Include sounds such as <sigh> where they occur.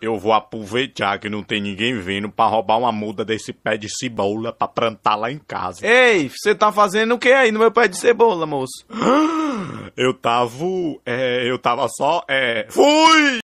Eu vou aproveitar que não tem ninguém vindo para roubar uma muda desse pé de cebola para plantar lá em casa. Ei, você tá fazendo o que aí no meu pé de cebola, moço? <gasps> Eu tava. É, eu tava só. É. Fui!